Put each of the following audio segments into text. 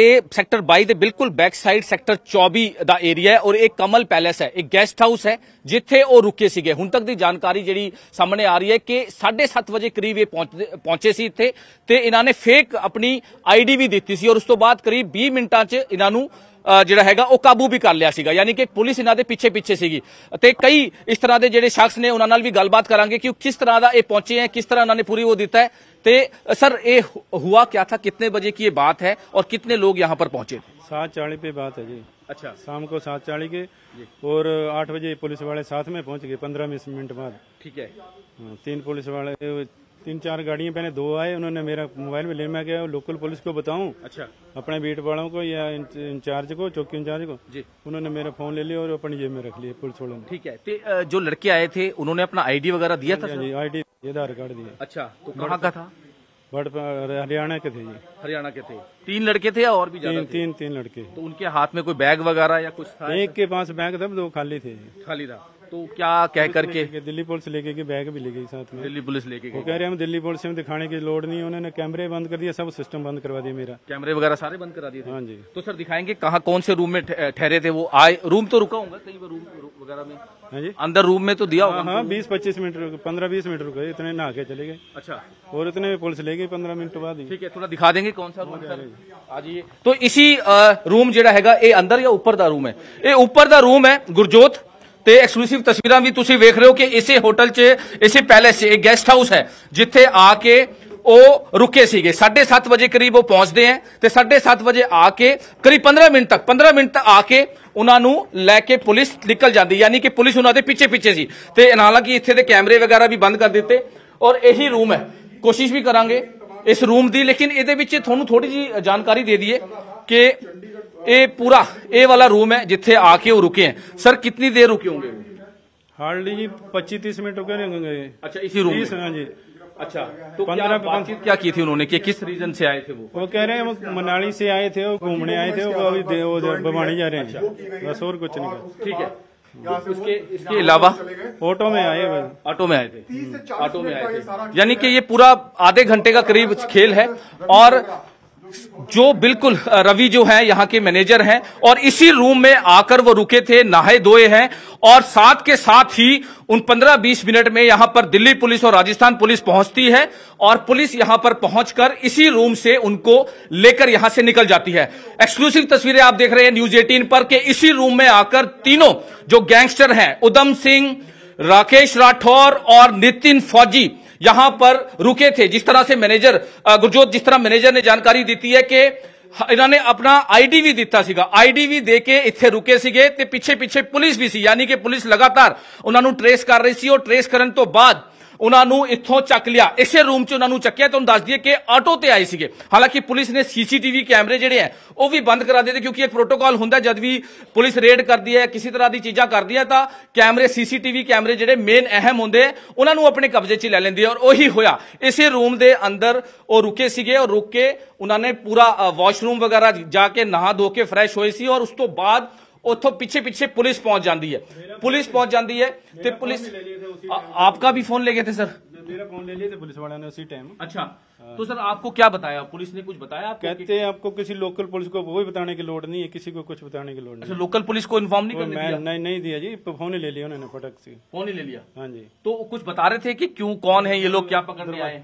ਇਹ ਸੈਕਟਰ 22 ਦੇ ਬਿਲਕੁਲ ਬੈਕ ਸਾਈਡ ਸੈਕਟਰ 24 ਦਾ ਏਰੀਆ ਹੈ ਔਰ ਇਹ ਕਮਲ ਪੈਲੇਸ ਹੈ ਇੱਕ ਗੈਸਟ ਹਾਊਸ ਹੈ ਜਿੱਥੇ ਉਹ ਰੁਕੇ ਸੀਗੇ ਹੁਣ ਤੱਕ ਦੀ ਜਾਣਕਾਰੀ ਜਿਹੜੀ ਸਾਹਮਣੇ ਆ ਰਹੀ ਹੈ ਕਿ 7:30 ਵਜੇ ਕਰੀਬ ਇਹ ਪਹੁੰਚੇ ਸੀ ਇੱਥੇ ਤੇ ਇਹਨਾਂ ਨੇ ਫੇਕ ਆਪਣੀ ਆਈਡੀ ਵੀ ਦਿੱਤੀ ਸੀ ਔਰ ਉਸ ਤੋਂ ਬਾਅਦ ਕਰੀਬ 20 ਮਿੰਟਾਂ 'ਚ ਇਹਨਾਂ ਨੂੰ ਜਿਹੜਾ ਹੈਗਾ ਉਹ ਕਾਬੂ ਵੀ ਕਰ ਲਿਆ ਸੀਗਾ ਯਾਨੀ ਕਿ ਪੁਲਿਸ ਇਹਨਾਂ ਦੇ ਪਿੱਛੇ ਪਿੱਛੇ ਸੀਗੀ ਤੇ ਕਈ ਇਸ ਤਰ੍ਹਾਂ ਦੇ ਜਿਹੜੇ ਸ਼ਖਸ ਨੇ ਉਹਨਾਂ ਨਾਲ ਵੀ ਗੱਲਬਾਤ ਕਰਾਂਗੇ ਕਿ ਉਹ ਕਿਸ ਤਰ੍ਹਾਂ ਦਾ ਇਹ ਪਹੁੰਚੇ ਹੈ ਕਿਸ ਤਰ੍ਹਾਂ ਉਹਨਾਂ ਨੇ ਪੂਰੀ ਉਹ ਦਿੱਤਾ ਹੈ ते तो, सर ये हुआ क्या था कितने बजे की ये बात है और कितने लोग यहाँ पर पहुंचे थे सात चालीस पे बात है जी अच्छा शाम को सात चालीस के और आठ बजे पुलिस वाले साथ में पहुंच गए पंद्रह बीस मिनट बाद ठीक है हाँ, तीन पुलिस वाले तीन चार गाड़ियां पहले दो आए उन्होंने मेरा मोबाइल में ले मैं गया लोकल पुलिस को बताऊं अच्छा अपने बीट वालों को या इंचार्ज को चौकी इंचार्ज को जी उन्होंने मेरा फोन ले लिया और अपनी जेब में रख लिया पुलिस वालों ने ठीक है जो लड़के आए थे उन्होंने अपना आईडी वगैरह दिया हाँ था जी आईडी हाँ ये आधार कार्ड दिया अच्छा तो कहाँ का था बट हरियाणा के थे जी हरियाणा के थे तीन लड़के थे या और भी तीन थे? तीन तीन लड़के तो उनके हाथ में कोई बैग वगैरह या कुछ था एक के पास बैग था दो खाली थे खाली था तो क्या कह करके दिल्ली पुलिस लेके गई बैग भी ले गई साथ में दिल्ली पुलिस लेके गई कह रहे हम दिल्ली पुलिस में दिखाने की लोड़ नहीं उन्होंने कैमरे बंद कर दिया सब सिस्टम बंद करवा दिया मेरा कैमरे वगैरह सारे बंद करा दिए हाँ जी तो सर दिखाएंगे कहाँ कौन से रूम में ठहरे थे वो आए रूम तो रुका होगा रूम तो वगैरह में हाँ जी अंदर रूम में तो दिया होगा हाँ, हाँ बीस पच्चीस मिनट पंद्रह बीस मिनट रुके इतने नहा के चले गए अच्छा और इतने पुलिस ले गई पंद्रह मिनट बाद ठीक है थोड़ा दिखा देंगे कौन सा रूम सर आज ये तो इसी रूम जो है ये अंदर या ऊपर का रूम है ये ऊपर का रूम है गुरजोत ਤੇ ਐਕਸਕਲੂਸਿਵ ਤਸਵੀਰਾਂ ਵੀ ਤੁਸੀਂ ਵੇਖ ਰਹੇ ਹੋ ਕਿ ਇਸੇ ਹੋਟਲ 'ਚ ਇਸੇ ਪੈਲੇਸ 'ਚ ਇੱਕ ਗੈਸਟ ਹਾਊਸ ਹੈ ਜਿੱਥੇ ਆ ਕੇ ਉਹ ਰੁਕੇ ਸੀਗੇ 7:30 ਵਜੇ ਕਰੀਬ ਉਹ ਪਹੁੰਚਦੇ ਆ ਤੇ 7:30 ਵਜੇ ਆ ਕੇ ਕਰੀਬ 15 ਮਿੰਟ ਤੱਕ 15 ਮਿੰਟ ਤੱਕ ਆ ਕੇ ਉਹਨਾਂ ਨੂੰ ਲੈ ਕੇ ਪੁਲਿਸ ਨਿਕਲ ਜਾਂਦੀ ਯਾਨੀ ਕਿ ਪੁਲਿਸ ਉਹਨਾਂ ਦੇ ਪਿੱਛੇ ਪਿੱਛੇ ਸੀ ਤੇ ਹਾਲਾਂਕਿ ਇੱਥੇ ਦੇ ਕੈਮਰੇ ਵਗੈਰਾ ਵੀ ਬੰਦ ਕਰ ਦਿੱਤੇ ਔਰ ਇਹੀ ਰੂਮ ਹੈ ਕੋਸ਼ਿਸ਼ ਵੀ ਕਰਾਂਗੇ ਇਸ ਰੂਮ ਦੀ ਲੇਕਿਨ ਇਹਦੇ ਵਿੱਚ ਤੁਹਾਨੂੰ ਥੋੜੀ ਜੀ ਜਾਣਕਾਰੀ ਦੇ ਦਈਏ ਕਿ ਇਹ पूरा ਇਹ वाला रूम है जिथे आके वो रुके हैं सर कितनी देर रुके होंगे हार्डली जी पच्चीस तीस मिनट रुके होंगे अच्छा इसी रूम हाँ जी अच्छा तो क्या पंद्रह- बातचीत क्या की थी उन्होंने कि किस रीजन से आए थे वो वो कह रहे हैं वो मनाली से आए थे वो घूमने आए थे वो अभी दे- वो बवानी जा रहे हैं अच्छा। बस और कुछ नहीं ठीक है इसके इसके अलावा ऑटो में आए बस ऑटो में आए थे ऑटो में आए थे यानी कि ये पूरा आधे घंटे का करीब खेल है और जो बिल्कुल रवि जो है यहाँ के मैनेजर हैं और इसी रूम में आकर वो रुके थे नहाए धोए हैं और साथ के साथ ही उन 15-20 मिनट में यहाँ पर दिल्ली पुलिस और राजस्थान पुलिस पहुंचती है और पुलिस यहाँ पर पहुंचकर इसी रूम से उनको लेकर यहाँ से निकल जाती है एक्सक्लूसिव तस्वीरें आप देख रहे हैं न्यूज एटीन पर के इसी रूम में आकर तीनों जो गैंगस्टर हैं उधम सिंह राकेश राठौर और नितिन फौजी यहां पर रुके थे जिस तरह से मैनेजर गुरजोत जिस तरह मैनेजर ने जानकारी दी है कि इन्होंने अपना आई डी भी दिता सीगा डी भी देके इतने रुके से पिछे पिछे पुलिस भी सी यानी कि पुलिस लगातार उन्होंने ट्रेस कर रही थी और ट्रेस करने तो बाद ਉਹਨਾਂ ਨੂੰ ਇੱਥੋਂ ਚੱਕ ਲਿਆ ਇਸੇ ਰੂਮ 'ਚ ਉਹਨਾਂ ਨੂੰ ਚੱਕਿਆ ਤੁਹਾਨੂੰ ਦੱਸ ਦਈਏ ਕਿ ਆਟੋ ਤੇ ਆਏ ਸੀਗੇ ਹਾਲਾਂਕਿ ਪੁਲਿਸ ਨੇ ਸੀਸੀਟੀਵੀ ਕੈਮਰੇ ਜਿਹੜੇ ਆ ਉਹ ਵੀ ਬੰਦ ਕਰਾ ਦਿੱਤੇ ਕਿਉਂਕਿ ਇੱਕ ਪ੍ਰੋਟੋਕਾਲ ਹੁੰਦਾ ਜਦ ਵੀ ਪੁਲਿਸ ਰੇਡ ਕਰਦੀ ਹੈ ਕਿਸੇ ਤਰ੍ਹਾਂ ਦੀ ਚੀਜ਼ਾਂ ਕਰਦੀ ਹੈ ਤਾਂ ਕੈਮਰੇ ਸੀਸੀਟੀਵੀ ਕੈਮਰੇ ਜਿਹੜੇ ਮੇਨ ਅਹਿਮ ਹੁੰਦੇ ਉਹਨਾਂ ਨੂੰ ਆਪਣੇ ਕਬਜ਼ੇ 'ਚ ਲੈ ਲੈਂਦੀ ਔਰ ਉਹੀ ਹੋਇਆ ਇਸੇ ਰੂਮ ਦੇ ਅੰਦਰ ਉਹ ਰੁਕੇ ਸੀਗੇ ਔਰ ਰੁਕ ਕੇ ਉਹਨਾਂ ਨੇ ਪੂਰਾ ਵਾਸ਼ਰੂਮ ਵਗੈਰਾ ਜਾ ਕੇ ਨਹਾ ਧੋ ਕੇ ਫਰੈਸ਼ ਹੋਏ ਸੀ ਔਰ ਉਸ ਤੋਂ ਬਾਅਦ ਉੱਥੋਂ ਪਿੱਛੇ ਪਿੱਛੇ ਪੁਲਿਸ ਪਹੁੰਚ ਜਾਂਦੀ ਹੈ ਪੁਲਿਸ ਪਹੁੰਚ ਜਾਂਦੀ ਹੈ ਤੇ ਪੁਲਿਸ आपका भी फोन ले गए थे सर मेरा फोन ले लिए थे पुलिस वाले ने उसी टाइम अच्छा हाँ। तो सर आपको क्या बताया पुलिस ने कुछ बताया आपको कहते हैं आपको किसी लोकल पुलिस को वो बताने की लोड नहीं है किसी को कुछ बताने की लोड अच्छा, नहीं अच्छा, लोकल पुलिस को इन्फॉर्म नहीं करने दिया नहीं नहीं दिया जी फोन ही ले लिया उन्होंने फटक से फोन ही ले लिया हाँ जी तो कुछ बता रहे थे कि क्यों कौन है ये लोग क्या पकड़ रहे आए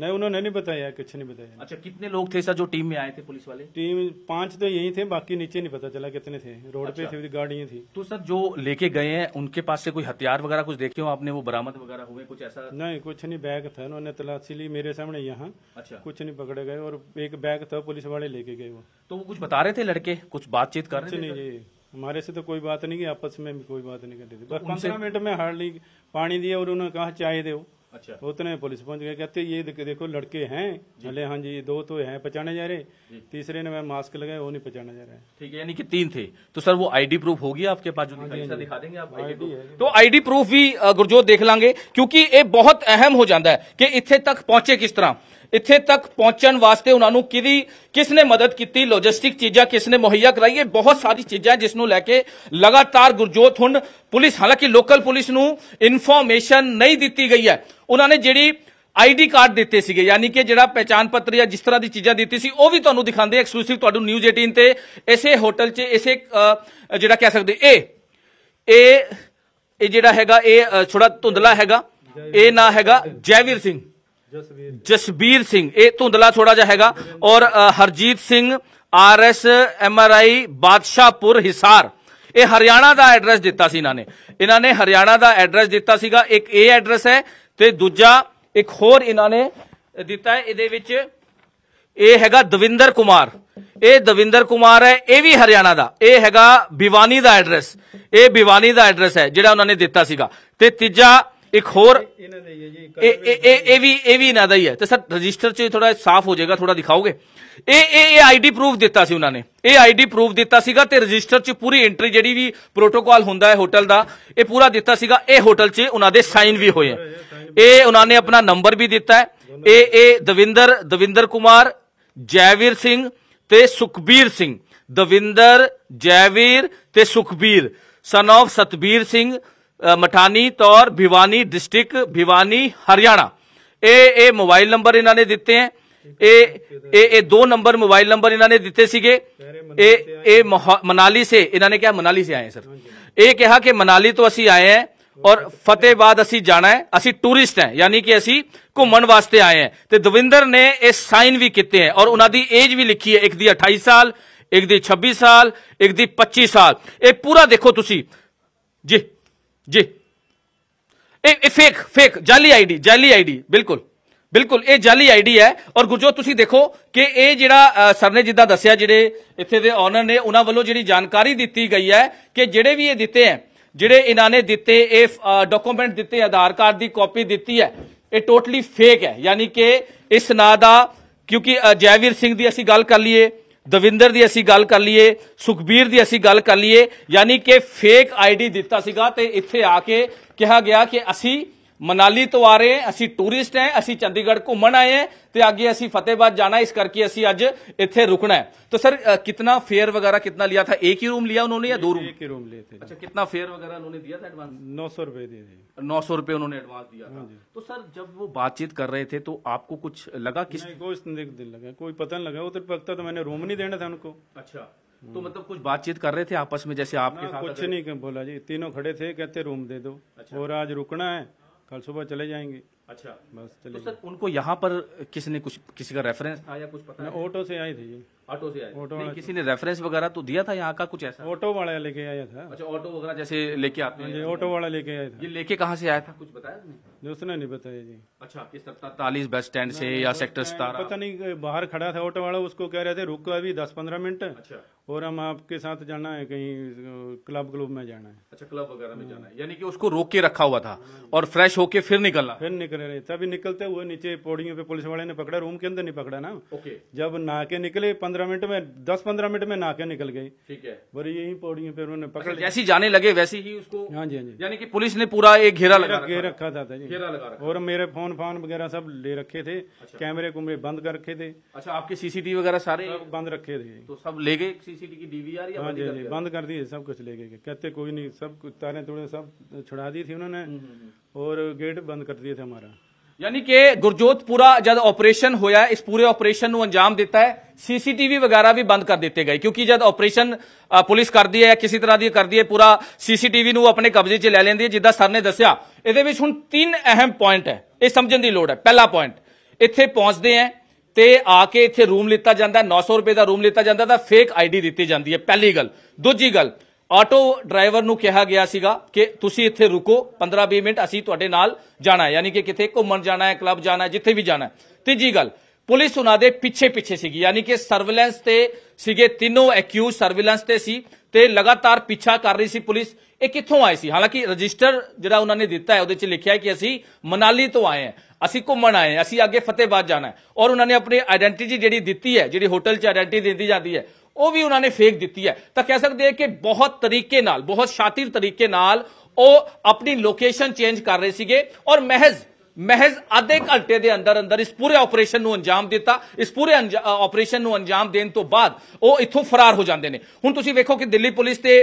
नहीं उन्होंने नहीं बताया कुछ नहीं बताया अच्छा कितने लोग थे सर जो टीम में आए थे पुलिस वाले टीम पांच तो यही थे बाकी नीचे नहीं पता चला कितने थे रोड अच्छा। पे थे गाड़ियां थी तो सर जो लेके गए हैं उनके पास से कोई हथियार वगैरह कुछ देखे हो आपने वो बरामद वगैरह हुए कुछ ऐसा नहीं कुछ नहीं बैग था उन्होंने तलाशी ली मेरे सामने यहाँ अच्छा कुछ नहीं पकड़े गए और एक बैग था पुलिस वाले लेके गए वो तो वो कुछ बता रहे थे लड़के कुछ बातचीत कर रहे थे हमारे से तो कोई बात नहीं की आपस में कोई बात नहीं करते थे तो बस पंद्रह मिनट में हार्डली पानी दिया और उन्होंने कहा चाय दे अच्छा उतने पुलिस पहुंच गए कहते ये देखो लड़के हैं भले हाँ जी दो तो हैं पहचाने जा रहे तीसरे ने मैं मास्क लगाया वो नहीं पहचाना जा रहा है ठीक है यानी कि तीन थे तो सर वो आईडी प्रूफ होगी आपके पास जो हाँ, हाँ दिखा, देंगे आप आईडी तो आईडी प्रूफ भी गुरजोत देख लांगे क्योंकि ये बहुत अहम हो जाता है कि इतने तक पहुंचे किस तरह ਇੱਥੇ ਤੱਕ ਪਹੁੰਚਣ ਵਾਸਤੇ ਉਹਨਾਂ ਨੂੰ ਕਿਹਦੀ ਕਿਸ ਨੇ ਮਦਦ ਕੀਤੀ ਲੌਜਿਸਟਿਕ ਚੀਜ਼ਾਂ ਕਿਸ ਨੇ ਮੁਹੱਈਆ ਕਰਾਈ ਇਹ ਬਹੁਤ ਸਾਰੀ ਚੀਜ਼ਾਂ ਜਿਸ ਨੂੰ ਲੈ ਕੇ ਲਗਾਤਾਰ ਗੁਰਜੋਤ ਹੁਣ ਪੁਲਿਸ ਹਾਲਾਂਕਿ ਲੋਕਲ ਪੁਲਿਸ ਨੂੰ ਇਨਫੋਰਮੇਸ਼ਨ ਨਹੀਂ ਦਿੱਤੀ ਗਈ ਹੈ ਉਹਨਾਂ ਨੇ ਜਿਹੜੀ ਆਈਡੀ ਕਾਰਡ ਦਿੱਤੇ ਸੀਗੇ ਯਾਨੀ ਕਿ ਜਿਹੜਾ ਪਛਾਣ ਪੱਤਰ ਜਾਂ ਜਿਸ ਤਰ੍ਹਾਂ ਦੀ ਚੀਜ਼ਾਂ ਦਿੱਤੀ ਸੀ ਉਹ ਵੀ ਤੁਹਾਨੂੰ ਦਿਖਾਉਂਦੇ ਐਕਸਕਲੂਸਿਵ ਤੁਹਾਨੂੰ ਨਿਊਜ਼ 18 ਤੇ ਇਸੇ ਹੋਟਲ 'ਚ ਇਸੇ ਜਿਹੜਾ ਕਹਿ ਸਕਦੇ ਇਹ ਇਹ ਇਹ ਜਿਹੜਾ ਹੈਗਾ ਇਹ ਥੋੜਾ ਧੁੰਦਲਾ ਹੈਗਾ ਇਹ ਨਾ ਹੈਗਾ ਜੈਵੀਰ ਸਿੰਘ ਜਸਬੀਰ ਸਿੰਘ ਇਹ ਧੁੰਦਲਾ ਥੋੜਾ ਜਿਹਾ ਹੈਗਾ ਔਰ ਹਰਜੀਤ ਸਿੰਘ ਆਰਐਸ ਐਮਆਰਆਈ ਬਾਦਸ਼ਾਹਪੁਰ ਹਿਸਾਰ ਇਹ ਹਰਿਆਣਾ ਦਾ ਐਡਰੈਸ ਦਿੱਤਾ ਸੀ ਇਹਨਾਂ ਨੇ ਇਹਨਾਂ ਨੇ ਹਰਿਆਣਾ ਦਾ ਐਡਰੈਸ ਦਿੱਤਾ ਸੀਗਾ ਇੱਕ ਇਹ ਐਡਰੈਸ ਹੈ ਤੇ ਦੂਜਾ ਇੱਕ ਹੋਰ ਇਹਨਾਂ ਨੇ ਦਿੱਤਾ ਹੈ ਇਹਦੇ ਵਿੱਚ ਇਹ ਹੈਗਾ ਦਵਿੰਦਰ ਕੁਮਾਰ ਇਹ ਦਵਿੰਦਰ ਕੁਮਾਰ ਹੈ ਇਹ ਵੀ ਹਰਿਆਣਾ ਦਾ ਇਹ ਹੈਗਾ ਭਿਵਾਨੀ ਦਾ ਐਡਰੈਸ ਇਹ ਭਿਵਾਨੀ ਦਾ ਐਡਰੈਸ ਹੈ ਜਿਹੜਾ ਉਹਨਾਂ ਨੇ ਦਿੱਤਾ ਸੀਗਾ ਤੇ ਤੀਜਾ ਇੱਕ ਹੋਰ ਇਹ ਇਹ ਇਹ ਵੀ ਇਹ ਵੀ ਇਹਨਾਂ ਦਾ ਹੀ ਹੈ ਤੇ ਸਰ ਰਜਿਸਟਰ 'ਚ ਥੋੜਾ ਸਾਫ਼ ਹੋ ਜਾਏਗਾ ਥੋੜਾ ਦਿਖਾਓਗੇ ਇਹ ਇਹ ਇਹ ਆਈਡੀ ਪ੍ਰੂਫ ਦਿੱਤਾ ਸੀ ਉਹਨਾਂ ਨੇ ਇਹ ਆਈਡੀ ਪ੍ਰੂਫ ਦਿੱਤਾ ਸੀਗਾ ਤੇ ਰਜਿਸਟਰ 'ਚ ਪੂਰੀ ਐਂਟਰੀ ਜਿਹੜੀ ਵੀ ਪ੍ਰੋਟੋਕਾਲ ਹੁੰਦਾ ਹੈ ਹੋਟਲ ਦਾ ਇਹ ਪੂਰਾ ਦਿੱਤਾ ਸੀਗਾ ਇਹ ਹੋਟਲ 'ਚ ਉਹਨਾਂ ਦੇ ਸਾਈਨ ਵੀ ਹੋਏ ਆ ਇਹ ਉਹਨਾਂ ਨੇ ਆਪਣਾ ਨੰਬਰ ਵੀ ਦਿੱਤਾ ਹੈ ਇਹ ਇਹ ਦਵਿੰਦਰ ਦਵਿੰਦਰ ਕੁਮਾਰ ਜੈਵੀਰ ਸਿੰਘ ਤੇ ਸੁਖਬੀਰ ਸਿੰਘ ਦਵਿੰਦਰ ਜੈਵੀਰ ਤੇ ਸੁਖਬੀਰ ਸਨ ਆਫ ਸਤਬੀਰ ਸਿੰਘ ਮਠਾਨੀ ਤੌਰ ਭਿਵਾਨੀ ਡਿਸਟ੍ਰਿਕਟ ਭਿਵਾਨੀ ਹਰਿਆਣਾ ਇਹ ਇਹ ਮੋਬਾਈਲ ਨੰਬਰ ਇਹਨਾਂ ਨੇ ਦਿੱਤੇ ਹੈ ਇਹ ਇਹ ਇਹ ਦੋ ਨੰਬਰ ਮੋਬਾਈਲ ਨੰਬਰ ਇਹਨਾਂ ਨੇ ਦਿੱਤੇ ਸੀਗੇ ਇਹ ਇਹ ਮਨਾਲੀ ਸੇ ਇਹਨਾਂ ਨੇ ਕਿਹਾ ਮਨਾਲੀ ਸੇ ਆਏ ਸਰ ਇਹ ਕਿਹਾ ਕਿ ਮਨਾਲੀ ਤੋਂ ਅਸੀਂ ਆਏ ਹਾਂ ਔਰ ਫਤਿਹਬਾਦ ਅਸੀਂ ਜਾਣਾ ਹੈ ਅਸੀਂ ਟੂਰਿਸਟ ਹਾਂ ਯਾਨੀ ਕਿ ਅਸੀਂ ਘੁੰਮਣ ਵਾਸਤੇ ਆਏ ਹਾਂ ਤੇ ਦਵਿੰਦਰ ਨੇ ਇਹ ਸਾਈਨ ਵੀ ਕੀਤੇ ਹੈ ਔਰ ਉਹਨਾਂ ਦੀ ਏਜ ਵੀ ਲਿਖੀ ਹੈ ਇੱਕ ਦੀ 28 ਸਾਲ ਇੱਕ ਦੀ 26 ਸਾਲ ਇੱਕ ਦੀ 25 ਸਾਲ ਇਹ ਪੂਰਾ ਦੇਖੋ ਤੁਸੀਂ ਜੀ ਜੀ ਇਹ ਫੇਕ ਫੇਕ ਜਾਲੀ ਆਈਡੀ ਜਾਲੀ ਆਈਡੀ ਬਿਲਕੁਲ ਬਿਲਕੁਲ ਇਹ ਜਾਲੀ ਆਈਡੀ ਹੈ ਔਰ ਗੁਰਜੋ ਤੁਸੀਂ ਦੇਖੋ ਕਿ ਇਹ ਜਿਹੜਾ ਸਰ ਨੇ ਜਿੱਦਾਂ ਦੱਸਿਆ ਜਿਹੜੇ ਇੱਥੇ ਦੇ ਓਨਰ ਨੇ ਉਹਨਾਂ ਵੱਲੋਂ ਜਿਹੜੀ ਜਾਣਕਾਰੀ ਦਿੱਤੀ ਗਈ ਹੈ ਕਿ ਜਿਹੜੇ ਵੀ ਇਹ ਦਿੱਤੇ ਹੈ ਜਿਹੜੇ ਇਹਨਾਂ ਨੇ ਦਿੱਤੇ ਇਹ ਡਾਕੂਮੈਂਟ ਦਿੱਤੇ ਆਧਾਰ ਕਾਰਡ ਦੀ ਕਾਪੀ ਦਿੱਤੀ ਹੈ ਇਹ ਟੋਟਲੀ ਫੇਕ ਹੈ ਯਾਨੀ ਕਿ ਇਸ ਨਾਂ ਦਾ ਕਿਉਂਕਿ ਜੈਵੀਰ ਸਿੰਘ ਦੀ ਅਸੀਂ ਗੱਲ ਕਰ ਲਈਏ ਦਵਿੰਦਰ ਦੀ ਅਸੀਂ ਗੱਲ ਕਰ ਲਈਏ ਸੁਖਬੀਰ ਦੀ ਅਸੀਂ ਗੱਲ ਕਰ ਲਈਏ ਯਾਨੀ ਕਿ ਫੇਕ ਆਈਡੀ ਦਿੱਤਾ ਸੀਗਾ ਤੇ ਇੱਥੇ ਆ ਕੇ ਕਿਹਾ ਗਿਆ ਕਿ ਅਸੀਂ मनाली तो आ रहे हैं असी टूरिस्ट हैं असी चंडीगढ़ घूम आए हैं तो ਅੱਗੇ असी फतेहबाद जाना इस करके असी अज इतने रुकना है तो सर कितना फेयर वगैरह कितना लिया था एक ही रूम लिया उन्होंने या दो रूम एक ही रूम लिए थे अच्छा कितना फेयर वगैरह उन्होंने दिया था एडवांस नौ सौ रुपए दिए नौ सौ रुपए उन्होंने एडवांस दिया था हाँ तो सर जब वो बातचीत कर रहे थे तो आपको कुछ लगा किस कोई संदिग्ध दिन लगा कोई पता नहीं लगा उधर तो पकता तो मैंने रूम नहीं देना था उनको अच्छा तो हम्म। मतलब कुछ बातचीत कर रहे थे आपस में जैसे आपके साथ कुछ नहीं बोला जी तीनों खड़े थे कहते रूम दे दो अच्छा। और आज रुकना है कल सुबह चले जाएंगे अच्छा बस तो सर उनको यहाँ पर किसी ने कुछ किसी का रेफरेंस था हाँ, या कुछ पता नहीं ऑटो से आई थी ऑटो से आई ऑटो नहीं किसी ने रेफरेंस वगैरह तो दिया था यहाँ का कुछ ऐसा ऑटो वाला लेके आया था अच्छा ऑटो वगैरह जैसे लेके आते ऑटो हाँ वाला लेके आया था ये लेके कहाँ से आया था कुछ बताया उसने नहीं बताया जी अच्छा किस तालीस बस स्टैंड से या सेक्टर सतारह पता नहीं बाहर खड़ा था ऑटो वाला उसको कह रहे थे रुक अभी दस पंद्रह मिनट अच्छा। और हम आपके साथ जाना है कहीं क्लब क्लब में जाना है अच्छा क्लब वगैरह में जाना है यानी कि उसको रोक के रखा हुआ था हाँ और फ्रेश होके फिर निकलना फिर निकल रहे हैं तभी निकलते हुए नीचे पौड़ियों पे पुलिस वाले ने पकड़ा रूम के अंदर नहीं पकड़ा ना ओके जब नाके निकले पंद्रह मिनट में दस पंद्रह मिनट में नाके निकल गए ठीक है बड़ी यही पौड़ियों पे उन्होंने पकड़ अच्छा, जैसी जाने लगे वैसे ही उसको हाँ जी हाँ जी यानी कि पुलिस ने पूरा एक घेरा लगा घेर रखा था जी घेरा लगा और मेरे फोन फोन वगैरह सब ले रखे थे अच्छा। कैमरे कुमरे बंद कर रखे थे अच्छा आपके सीसीटीवी वगैरह सारे बंद रखे थे तो सब ले गए सीसीटीवी की डीवीआर हाँ जी हाँ बंद कर दिए सब कुछ ले गए कहते कोई नहीं सब तारे तोड़े सब छुड़ा दी थी उन्होंने हम्म, हम्म, हम्म। ਔਰ ਗੇਟ ਬੰਦ ਕਰ ਦਿੱਤੇ ਸੀ ਹਮਾਰਾ ਯਾਨੀ ਕਿ ਗੁਰਜੋਤ ਪੂਰਾ ਜਦ ਆਪਰੇਸ਼ਨ ਹੋਇਆ ਇਸ ਪੂਰੇ ਆਪਰੇਸ਼ਨ ਨੂੰ ਅੰਜਾਮ ਦਿੱਤਾ ਹੈ ਸੀਸੀਟੀਵੀ ਵਗੈਰਾ ਵੀ ਬੰਦ ਕਰ ਦਿੱਤੇ ਗਏ ਕਿਉਂਕਿ ਜਦ ਆਪਰੇਸ਼ਨ ਪੁਲਿਸ ਕਰਦੀ ਹੈ ਕਿਸੇ ਤਰ੍ਹਾਂ ਦੀ ਕਰਦੀ ਹੈ ਪੂਰਾ ਸੀਸੀਟੀਵੀ ਨੂੰ ਆਪਣੇ ਕਬਜ਼ੇ 'ਚ ਲੈ ਲੈਂਦੀ ਹੈ ਜਿੱਦਾਂ ਸਰ ਨੇ ਦੱਸਿਆ ਇਹਦੇ ਵਿੱਚ ਹੁਣ ਤਿੰਨ ਅਹਿਮ ਪੁਆਇੰਟ ਹੈ ਇਹ ਸਮਝਣ ਦੀ ਲੋੜ ਹੈ ਪਹਿਲਾ ਪੁਆਇੰਟ ਇੱਥੇ ਪਹੁੰਚਦੇ ਹੈ ਤੇ ਆ ਕੇ ਇੱਥੇ ਰੂਮ ਲਿੱਤਾ ਜਾਂਦਾ 900 ਰੁਪਏ ਦਾ ਰੂਮ ਲਿੱਤਾ ਜਾਂਦਾ ਤਾਂ ਫੇਕ ਆਈਡੀ ਦਿੱਤੀ ਜਾਂਦੀ ਹੈ ਪਹਿਲੀ ਗੱਲ ਦੂਜੀ ਗੱਲ ਆਟੋ ਡਰਾਈਵਰ ਨੂੰ ਕਿਹਾ ਗਿਆ ਸੀਗਾ ਕਿ ਤੁਸੀਂ ਇੱਥੇ ਰੁਕੋ 15-20 ਮਿੰਟ ਅਸੀਂ ਤੁਹਾਡੇ ਨਾਲ ਜਾਣਾ ਹੈ ਯਾਨੀ ਕਿ ਕਿਤੇ ਘੁੰਮਣ ਜਾਣਾ ਹੈ ਕਲੱਬ ਜਾਣਾ ਹੈ ਜਿੱਥੇ ਵੀ ਜਾਣਾ ਹੈ ਤੀਜੀ ਗੱਲ ਪੁਲਿਸ ਉਹਨਾਂ ਦੇ ਪਿੱਛੇ ਪਿੱਛੇ ਸੀਗੀ ਯਾਨੀ ਕਿ ਸਰਵੇਲੈਂਸ ਤੇ ਸੀਗੇ ਤਿੰਨੋਂ ਐਕਿਊਜ਼ ਸਰਵੇਲੈਂਸ ਤੇ ਸੀ ਤੇ ਲਗਾਤਾਰ ਪਿੱਛਾ ਕਰ ਰਹੀ ਸੀ ਪੁਲਿਸ ਇਹ ਕਿੱਥੋਂ ਆਏ ਸੀ ਹਾਲਾਂਕਿ ਰਜਿਸਟਰ ਜਿਹੜਾ ਉਹਨਾਂ ਨੇ ਦਿੱਤਾ ਹੈ ਉਹਦੇ 'ਚ ਲਿਖਿਆ ਹੈ ਕਿ ਅਸੀਂ ਮਨਾਲੀ ਤੋਂ ਆਏ ਹਾਂ ਅਸੀਂ ਘੁੰਮਣ ਆਏ ਹਾਂ ਅਸੀਂ ਅੱਗੇ ਫਤਿਹਬਾਦ ਜਾਣਾ ਹੈ ਔਰ ਉਹਨਾਂ ਨੇ ਆਪਣੀ ਆਇਡੈਂਟੀਟੀ ਜਿਹੜੀ ਦਿੱਤੀ ਹੈ ਜਿਹੜੀ ਹੋਟਲ 'ਚ ਆਇਡੈਂਟੀਟੀ ਦਿੱਤੀ ਜਾਂਦੀ ਹੈ ਉਹ ਵੀ ਉਹਨਾਂ ਨੇ ਫੇਕ ਦਿੱਤੀ ਹੈ ਤਾਂ ਕਹਿ ਸਕਦੇ ਆ ਕਿ ਬਹੁਤ ਤਰੀਕੇ ਨਾਲ ਬਹੁਤ ਸ਼ਾਤਿਰ ਤਰੀਕੇ ਨਾਲ ਉਹ ਆਪਣੀ ਲੋਕੇਸ਼ਨ ਚੇਂਜ ਕਰ ਰਹੇ ਸੀਗੇ ਔਰ ਮਹਿਜ਼ ਮਹਿਜ਼ ਆਧੇ ਘੰਟੇ ਦੇ ਅੰਦਰ ਅੰਦਰ ਇਸ ਪੂਰੇ ਆਪਰੇਸ਼ਨ ਨੂੰ ਅੰਜਾਮ ਦਿੱਤਾ ਇਸ ਪੂਰੇ ਆਪਰੇਸ਼ਨ ਨੂੰ ਅੰਜਾਮ ਦੇਣ ਤੋਂ ਬਾਅਦ ਉਹ ਇੱਥੋਂ ਫਰਾਰ ਹੋ ਜਾਂਦੇ ਨੇ ਹੁਣ ਤੁਸੀਂ ਵੇਖੋ ਕਿ ਦਿੱਲੀ ਪੁਲਿਸ ਤੇ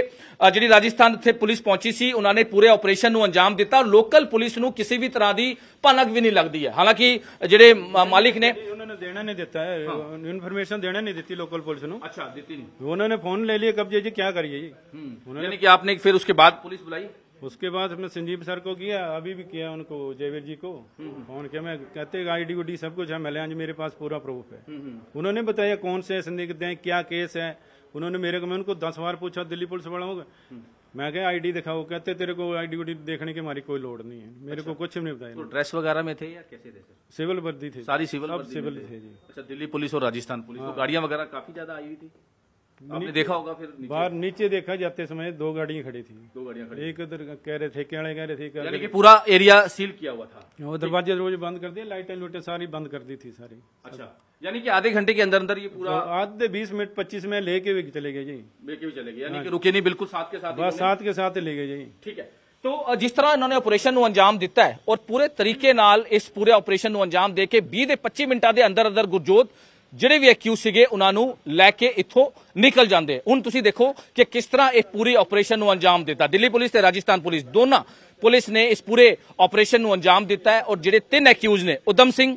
ਜਿਹੜੀ ਰਾਜਸਥਾਨ ਤੇ ਪੁਲਿਸ ਪਹੁੰਚੀ ਸੀ ਉਹਨਾਂ ਨੇ ਪੂਰੇ ਆਪਰੇਸ਼ਨ ਨੂੰ ਅੰਜਾਮ ਦਿੱਤਾ ਲੋਕਲ ਪੁਲਿਸ ਨੂੰ ਕਿਸੇ ਵੀ ਤਰ੍ਹਾਂ ਦੀ ਭਨਕ ਵੀ ਨਹੀਂ ਲੱਗਦੀ ਹੈ ਹਾਲਾਂਕਿ ਜਿਹੜੇ ਮਾਲਿਕ ਨੇ देना नहीं देता है हाँ। इन्फॉर्मेशन देना नहीं देती लोकल पुलिस ने अच्छा देती नहीं उन्होंने फोन ले लिए कब्जे जी क्या करिए जी हम्म। उन्होंने कि आपने फिर उसके बाद पुलिस बुलाई उसके बाद हमने संजीव सर को किया अभी भी किया उनको जयवीर जी को फोन हम्म, हम्म। किया मैं कहते आई डी सब कुछ है मिले मेरे पास पूरा प्रूफ है उन्होंने बताया कौन से संदिग्ध है क्या केस है उन्होंने मेरे को मैं उनको दस बार पूछा दिल्ली पुलिस वालों को मैं क्या आईडी दिखाओ कहते तेरे को आईडी डी देखने की हमारी कोई लोड नहीं है मेरे अच्छा। को कुछ नहीं बताया तो ड्रेस वगैरह में थे या कैसे थे सर सिविल वर्दी थे सारी सिविल सिविल थे जी अच्छा दिल्ली पुलिस और राजस्थान पुलिस तो हाँ। वगैरह काफी ज्यादा आई हुई थी आपने देखा होगा फिर बाहर नीचे देखा जाते समय दो गाड़ियां खड़ी थी दो गाड़ियां एक उधर कह रहे ठेके वाले कह रहे थे यानी कि पूरा एरिया सील किया हुआ था वो दरवाजे रोज बंद कर दिए लाइटें लुटें सारी बंद कर दी थी सारी अच्छा यानी कि आधे घंटे के अंदर अंदर ये पूरा आधे बीस मिनट पच्चीस मिनट लेके भी चले गए जी लेके भी चले गए यानी हाँ कि रुके नहीं बिल्कुल साथ के साथ साथ के साथ ले गए जी ठीक ਹੈ ਤੋ ਜਿਸ ਤਰ੍ਹਾਂ ਇਹਨਾਂ ਨੇ ਆਪਰੇਸ਼ਨ ਨੂੰ ਅੰਜਾਮ ਦਿੱਤਾ ਹੈ ਔਰ ਪੂਰੇ ਤਰੀਕੇ ਨਾਲ ਇਸ ਪੂਰੇ ਆਪਰੇਸ਼ਨ ਨੂੰ ਅੰਜਾਮ ਦੇ ਕੇ 20 ਦੇ 25 ਮਿੰਟਾਂ ਜਿਹੜੇ ਵੀ ਐਕਿਊ ਸੀਗੇ ਉਹਨਾਂ ਨੂੰ ਲੈ ਕੇ ਇੱਥੋਂ ਨਿਕਲ ਜਾਂਦੇ ਹੁਣ ਤੁਸੀਂ ਦੇਖੋ ਕਿ ਕਿਸ ਤਰ੍ਹਾਂ ਇਹ ਪੂਰੀ ਆਪਰੇਸ਼ਨ ਨੂੰ ਅੰਜਾਮ ਦਿੱਤਾ ਦਿੱਲੀ ਪੁਲਿਸ ਤੇ ਰਾਜਸਥਾਨ ਪੁਲਿਸ ਦੋਨਾਂ ਪੁਲਿਸ ਨੇ ਇਸ ਪੂਰੇ ਆਪਰੇਸ਼ਨ ਨੂੰ ਅੰਜਾਮ ਦਿੱਤਾ ਹੈ ਔਰ ਜਿਹੜੇ ਤਿੰਨ ਐਕਿਊਜ਼ ਨੇ ਉਦਮ ਸਿੰਘ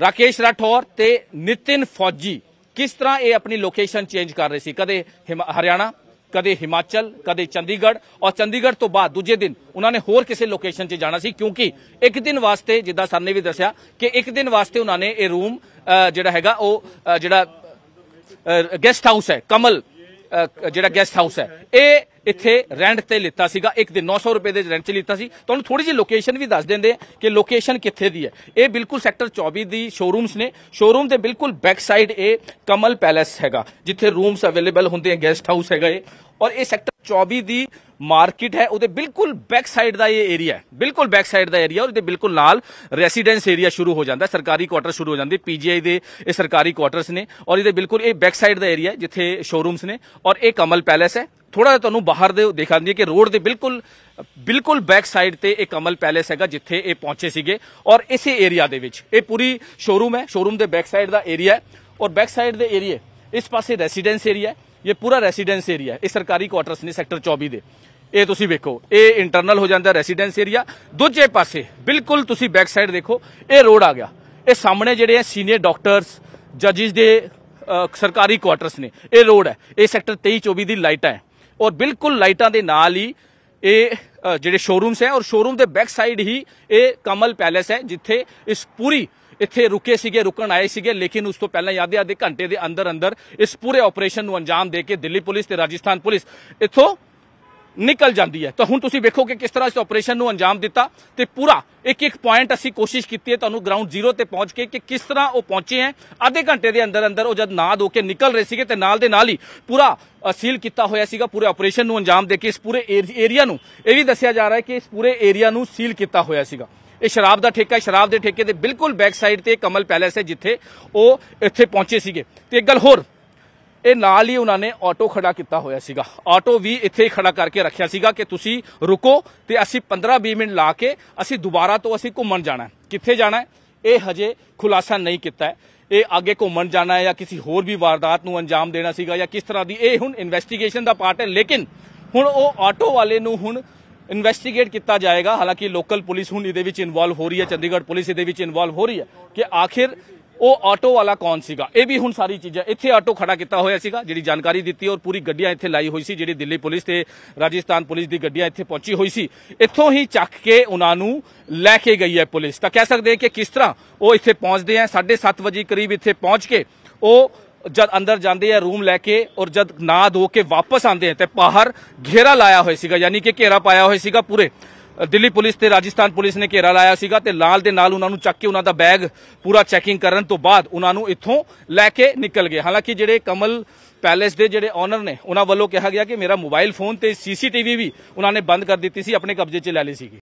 ਰਾਕੇਸ਼ ਰਾਠੌਰ ਤੇ ਨਿਤਿਨ ਫੌਜੀ ਕਿਸ ਤਰ੍ਹਾਂ ਇਹ ਆਪਣੀ ਲੋਕੇਸ਼ਨ ਚੇਂਜ ਕਰ ਰਹੇ ਸੀ ਕਦੇ ਹਰਿਆਣਾ ਕਦੇ ਹਿਮਾਚਲ ਕਦੇ ਚੰਡੀਗੜ੍ਹ ਔਰ ਚੰਡੀਗੜ੍ਹ ਤੋਂ ਬਾਅਦ ਦੂਜੇ ਦਿਨ ਉਹਨਾਂ ਨੇ ਹੋਰ ਕਿਸੇ ਲੋਕੇਸ਼ਨ 'ਚ ਜਾਣਾ ਸੀ ਕਿਉਂਕਿ ਇੱਕ ਦਿਨ ਵਾਸਤੇ ਜਿੱਦਾਂ ਸਰ ਨੇ ਵੀ ਦੱਸਿਆ ਕਿ ਇੱਕ ਦਿਨ ਵਾਸਤੇ ਉਹਨਾਂ ਨੇ ਇਹ ਰੂਮ ਜਿਹੜਾ ਹੈਗਾ ਉਹ ਜਿਹੜਾ ਗੈਸਟ ਹਾਊਸ ਹੈ ਕਮਲ ਜਿਹੜਾ ਗੈਸਟ ਹਾਊਸ ਹੈ ਇਹ ਇੱਥੇ ਰੈਂਟ ਤੇ ਲਿੱਤਾ ਸੀਗਾ ਇੱਕ ਦਿਨ 900 ਰੁਪਏ ਦੇ ਰੈਂਟ 'ਚ ਲਿੱਤਾ ਸੀ ਤੁਹਾਨੂੰ ਥੋੜੀ ਜਿਹੀ ਲੋਕੇਸ਼ਨ ਵੀ ਦੱਸ ਦਿੰਦੇ ਕਿ ਲੋਕੇਸ਼ਨ ਕਿੱਥੇ ਦੀ ਹੈ ਇਹ ਬਿਲਕੁਲ ਸੈਕਟਰ 24 ਦੀ ਸ਼ੋਰੂਮਸ ਨੇ ਸ਼ੋਰੂਮ ਦੇ ਬਿਲਕੁਲ ਬੈਕ ਸਾਈਡ ਇਹ ਕਮਲ ਪੈਲੇਸ ਹੈਗਾ ਜਿੱਥੇ ਰੂਮਸ ਅਵੇਲੇਬਲ ਹੁੰਦੇ ਹੈ ਗੈਸਟ ਹਾਊਸ ਹੈਗਾ ਇਹ ਔਰ ਇਹ ਸੈਕਟਰ 24 ਦੀ ਮਾਰਕੀਟ ਹੈ ਉਹਦੇ ਬਿਲਕੁਲ ਬੈਕ ਸਾਈਡ ਦਾ ਇਹ ਏਰੀਆ ਹੈ ਬਿਲਕੁਲ ਬੈਕ ਸਾਈਡ ਦਾ ਏਰੀਆ ਔਰ ਇਹਦੇ ਬਿਲਕੁਲ ਨਾਲ ਰੈਸੀਡੈਂਸ ਏਰੀਆ ਸ਼ੁਰੂ ਹੋ ਜਾਂਦਾ ਸਰਕਾਰੀ ਕੁਆਟਰ ਸ਼ੁਰੂ ਹੋ ਜਾਂਦੇ ਪੀਜੀਆਈ ਦੇ ਇਹ ਸਰਕਾਰੀ ਕੁਆਟਰਸ ਨੇ ਔਰ ਇਹਦੇ ਬਿਲਕੁਲ ਇਹ ਬੈਕ ਸਾਈਡ ਦਾ ਏਰੀਆ ਜਿੱਥੇ ਸ਼ੋਰੂਮਸ ਨੇ ਔਰ ਇਹ ਕਮਲ ਪੈਲੇਸ ਹੈ ਥੋੜਾ ਜਿਹਾ ਤੁਹਾਨੂੰ ਬਾਹਰ ਦੇ ਦਿਖਾਉਂਦੀ ਹੈ ਕਿ ਰੋਡ ਦੇ ਬਿਲਕੁਲ ਬਿਲਕੁਲ ਬੈਕ ਸਾਈਡ ਤੇ ਇਹ ਕਮਲ ਪੈਲੇਸ ਹੈਗਾ ਜਿੱਥੇ ਇਹ ਪਹੁੰਚੇ ਸੀਗੇ ਔਰ ਇਸੇ ਏਰੀਆ ਦੇ ਵਿੱਚ ਇਹ ਪੂਰੀ ਸ਼ੋਰੂਮ ਹੈ ਸ਼ੋਰੂਮ ਦੇ ਬੈਕ ਸਾਈਡ ਦਾ ਏਰੀਆ ਔਰ ਬੈਕ ਸਾਈਡ ਦੇ ਏਰੀਆ ਇਸ ਪਾਸੇ ਰੈਸੀਡੈਂਸ ਏਰੀਆ ਹੈ ਇਹ ਪੂਰਾ ਰੈਜ਼ੀਡੈਂਸ ਏਰੀਆ ਹੈ ਇਹ ਸਰਕਾਰੀ ਕੁਆਟਰਸ ਨੇ ਸੈਕਟਰ 24 ਦੇ ਇਹ ਤੁਸੀਂ ਵੇਖੋ ਇਹ ਇੰਟਰਨਲ ਹੋ ਜਾਂਦਾ ਰੈਜ਼ੀਡੈਂਸ ਏਰੀਆ ਦੂਜੇ ਪਾਸੇ ਬਿਲਕੁਲ ਤੁਸੀਂ ਬੈਕ ਸਾਈਡ ਦੇਖੋ ਇਹ ਰੋਡ ਆ ਗਿਆ ਇਹ ਸਾਹਮਣੇ ਜਿਹੜੇ ਆ ਸੀਨੀਅਰ ਡਾਕਟਰਸ ਜੱਜਸ ਦੇ ਸਰਕਾਰੀ ਕੁਆਟਰਸ ਨੇ ਇਹ ਰੋਡ ਹੈ ਇਹ ਸੈਕਟਰ 23 24 ਦੀ ਲਾਈਟਾਂ ਹੈ ਔਰ ਬਿਲਕੁਲ ਲਾਈਟਾਂ ਦੇ ਨਾਲ ਹੀ ਇਹ ਜਿਹੜੇ ਸ਼ੋਰੂਮਸ ਹੈ ਔਰ ਸ਼ੋਰੂਮ ਦੇ ਬੈਕ ਸਾਈਡ ਹੀ ਇਹ ਕਮਲ ਪੈਲੇਸ ਹੈ ਜਿੱਥੇ ਇਸ ਪੂਰੀ ਇੱਥੇ ਰੁਕੇ ਸੀਗੇ ਰੁਕਣ ਆਏ ਸੀਗੇ ਲੇਕਿਨ ਉਸ ਤੋਂ ਪਹਿਲਾਂ ਯਾਦੇ ਆਦੇ ਘੰਟੇ ਦੇ ਅੰਦਰ ਅੰਦਰ ਇਸ ਪੂਰੇ ਆਪਰੇਸ਼ਨ ਨੂੰ ਅੰਜਾਮ ਦੇ ਕੇ ਦਿੱਲੀ ਪੁਲਿਸ ਤੇ ਰਾਜਸਥਾਨ ਪੁਲਿਸ ਇੱਥੋਂ ਨਿਕਲ ਜਾਂਦੀ ਹੈ ਤਾਂ ਹੁਣ ਤੁਸੀਂ ਵੇਖੋ ਕਿ ਕਿਸ ਤਰ੍ਹਾਂ ਇਸ ਆਪਰੇਸ਼ਨ ਨੂੰ ਅੰਜਾਮ ਦਿੱਤਾ ਤੇ ਪੂਰਾ ਇੱਕ ਇੱਕ ਪੁਆਇੰਟ ਅਸੀਂ ਕੋਸ਼ਿਸ਼ ਕੀਤੀ ਹੈ ਤੁਹਾਨੂੰ ਗਰਾਊਂਡ ਜ਼ੀਰੋ ਤੇ ਪਹੁੰਚ ਕੇ ਕਿ ਕਿਸ ਤਰ੍ਹਾਂ ਉਹ ਪਹੁੰਚੇ ਹੈ ਅੱਧੇ ਘੰਟੇ ਦੇ ਅੰਦਰ ਅੰਦਰ ਉਹ ਜਦ ਨਾ ਦੋ ਕੇ ਨਿਕਲ ਰਹੇ ਸੀਗੇ ਤੇ ਨਾਲ ਦੇ ਨਾਲ ਹੀ ਪੂਰਾ ਸੀਲ ਕੀਤਾ ਹੋਇਆ ਸੀਗਾ ਪੂਰੇ ਆਪਰੇਸ਼ਨ ਨੂੰ ਅੰਜਾਮ ਦੇ ਕੇ ਇਸ ਪੂਰੇ ਏਰੀਆ ਨੂੰ ਇਹ ਵੀ ਦੱਸਿਆ ਜਾ ਰਿਹਾ ਹੈ ਕਿ ਇਸ ਪੂਰੇ ਏਰੀਆ ਨੂੰ ਸੀਲ ਕੀਤਾ ਹੋਇਆ ਸੀਗਾ ਇਹ ਸ਼ਰਾਬ ਦਾ ਠੇਕਾ ਸ਼ਰਾਬ ਦੇ ਠੇਕੇ ਦੇ ਬਿਲਕੁਲ ਬੈਕ ਸਾਈਡ ਤੇ ਕਮਲ ਪੈਲੇਸ ਹੈ ਜਿੱਥੇ ਉਹ ਇੱਥੇ ਪਹੁੰਚੇ ਸੀਗੇ ਤੇ ਇੱਕ ਗੱਲ ਹੋਰ ਇਹ ਨਾਲ ਹੀ ਉਹਨਾਂ ਨੇ ਆਟੋ ਖੜਾ ਕੀਤਾ ਹੋਇਆ ਸੀਗਾ ਆਟੋ ਵੀ ਇੱਥੇ ਹੀ ਖੜਾ ਕਰਕੇ ਰੱਖਿਆ ਸੀਗਾ ਕਿ ਤੁਸੀਂ ਰੁਕੋ ਤੇ ਅਸੀਂ 15-20 ਮਿੰਟ ਲਾ ਕੇ ਅਸੀਂ ਦੁਬਾਰਾ ਤੋਂ ਅਸੀਂ ਘੁੰਮਣ ਜਾਣਾ ਕਿੱਥੇ ਜਾਣਾ ਇਹ ਹਜੇ ਖੁਲਾਸਾ ਨਹੀਂ ਕੀਤਾ ਹੈ ਇਹ ਅੱਗੇ ਘੁੰਮਣ ਜਾਣਾ ਹੈ ਜਾਂ ਕਿਸੇ ਹੋਰ ਵੀ ਵਾਰਦਾਤ ਨੂੰ ਅੰਜਾਮ ਦੇਣਾ ਸੀਗਾ ਜਾਂ ਕਿਸ ਤਰ੍ਹਾਂ ਦੀ ਇਹ ਹੁਣ ਇਨਵੈਸਟੀਗੇਸ਼ਨ ਦਾ ਪਾਰਟ ਹੈ ਲੇਕਿਨ ਹੁਣ ਉਹ ਆਟੋ ਵਾਲੇ ਨੂੰ ਹੁਣ ਇਨਵੈਸਟੀਗੇਟ ਕੀਤਾ ਜਾਏਗਾ ਹਾਲਾਂਕਿ ਲੋਕਲ ਪੁਲਿਸ ਹੁਣ ਇਹਦੇ ਵਿੱਚ ਇਨਵੋਲਵ ਹੋ ਰਹੀ ਹੈ ਚੰਡੀਗੜ੍ਹ ਪੁਲਿਸ ਇਹਦੇ ਵਿੱਚ ਇਨਵੋਲਵ ਹੋ ਰਹੀ ਹੈ ਕਿ ਆਖਿਰ ਉਹ ਆਟੋ ਵਾਲਾ ਕੌਣ ਸੀਗਾ ਇਹ ਵੀ ਹੁਣ ਸਾਰੀ ਚੀਜ਼ਾਂ ਇੱਥੇ ਆਟੋ ਖੜਾ ਕੀਤਾ ਹੋਇਆ ਸੀਗਾ ਜਿਹੜੀ ਜਾਣਕਾਰੀ ਦਿੱਤੀ ਔਰ ਪੂਰੀ ਗੱਡੀਆਂ ਇੱਥੇ ਲਾਈ ਹੋਈ ਸੀ ਜਿਹੜੀ ਦਿੱਲੀ ਪੁਲਿਸ ਤੇ ਰਾਜਸਥਾਨ ਪੁਲਿਸ ਦੀ ਗੱਡੀਆਂ ਇੱਥੇ ਪਹੁੰਚੀ ਹੋਈ ਸੀ ਇੱਥੋਂ ਹੀ ਚੱਕ ਕੇ ਉਹਨਾਂ ਨੂੰ ਲੈ ਕੇ ਗਈ ਹੈ ਪੁਲਿਸ ਤਾਂ ਕਹਿ ਸਕਦੇ ਕਿ ਕਿਸ ਤਰ੍ਹਾਂ ਉਹ ਇੱਥੇ ਪਹੁੰਚਦੇ ਆ 7:30 ਵਜੇ ਕਰੀਬ ਇੱਥੇ ਪਹੁੰਚ ਕੇ ਉਹ ਜਦ ਅੰਦਰ ਜਾਂਦੇ ਆ ਰੂਮ ਲੈ ਕੇ ਔਰ ਜਦ ਨਾ ਦੋ ਕੇ ਵਾਪਸ ਆਉਂਦੇ ਆ ਤੇ ਬਾਹਰ ਘੇਰਾ ਲਾਇਆ ਹੋਇਆ ਸੀਗਾ ਯਾਨੀ ਕਿ ਘੇਰਾ ਪਾਇਆ ਹੋਇਆ ਸੀਗਾ ਪੂਰੇ ਦਿੱਲੀ ਪੁਲਿਸ ਤੇ ਰਾਜਸਥਾਨ ਪੁਲਿਸ ਨੇ ਘੇਰਾ ਲਾਇਆ ਸੀਗਾ ਤੇ ਲਾਲ ਦੇ ਨਾਲ ਉਹਨਾਂ ਨੂੰ ਚੱਕ ਕੇ ਉਹਨਾਂ ਦਾ ਬੈਗ ਪੂਰਾ ਚੈਕਿੰਗ ਕਰਨ ਤੋਂ ਬਾਅਦ ਉਹਨਾਂ ਨੂੰ ਇੱਥੋਂ ਲੈ ਕੇ ਨਿਕਲ ਗਏ ਹਾਲਾਂਕਿ ਜਿਹੜੇ ਕਮਲ ਪੈਲੇਸ ਦੇ ਜਿਹੜੇ ਓਨਰ ਨੇ ਉਹਨਾਂ ਵੱਲੋਂ ਕਿਹਾ ਗਿਆ ਕਿ ਮੇਰਾ ਮੋਬਾਈਲ ਫੋਨ ਤੇ ਸੀਸੀਟੀਵੀ ਵੀ ਉਹਨਾਂ ਨੇ ਬੰਦ ਕਰ ਦਿੱਤੀ ਸੀ ਆਪਣੇ ਕਬਜ਼ੇ 'ਚ ਲੈ ਲਈ ਸੀ